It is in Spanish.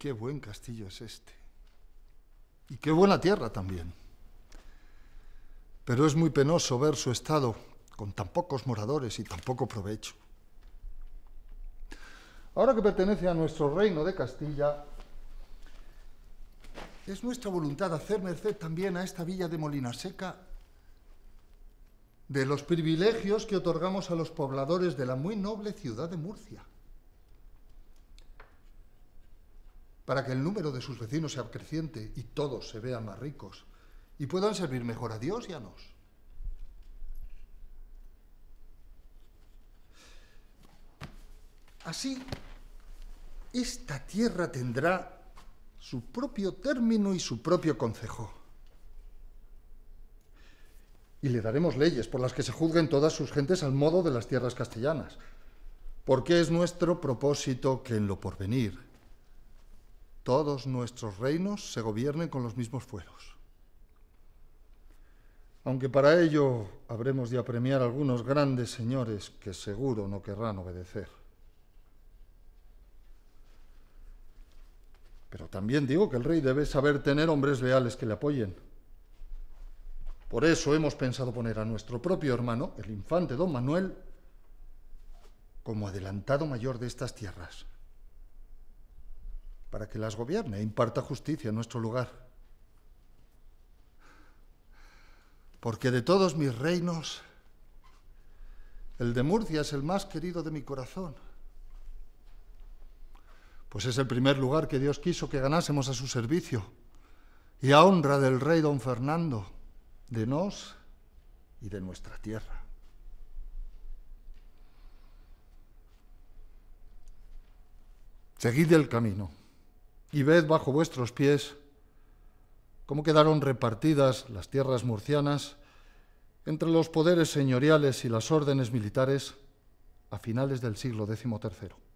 Qué buen castillo es este. Y qué buena tierra también. Pero es muy penoso ver su estado con tan pocos moradores y tan poco provecho. Ahora que pertenece a nuestro reino de Castilla, es nuestra voluntad hacer merced también a esta villa de Molina Seca de los privilegios que otorgamos a los pobladores de la muy noble ciudad de Murcia. para que el número de sus vecinos sea creciente y todos se vean más ricos y puedan servir mejor a Dios y a nos. Así, esta tierra tendrá su propio término y su propio concejo. Y le daremos leyes por las que se juzguen todas sus gentes al modo de las tierras castellanas, porque es nuestro propósito que en lo porvenir todos nuestros reinos se gobiernen con los mismos fueros. Aunque para ello habremos de apremiar a algunos grandes señores que seguro no querrán obedecer. Pero también digo que el rey debe saber tener hombres leales que le apoyen. Por eso hemos pensado poner a nuestro propio hermano, el infante don Manuel, como adelantado mayor de estas tierras para que las gobierne e imparta justicia en nuestro lugar. Porque de todos mis reinos, el de Murcia es el más querido de mi corazón. Pues es el primer lugar que Dios quiso que ganásemos a su servicio y a honra del rey don Fernando, de nos y de nuestra tierra. Seguid el camino y ved bajo vuestros pies cómo quedaron repartidas las tierras murcianas entre los poderes señoriales y las órdenes militares a finales del siglo XIII.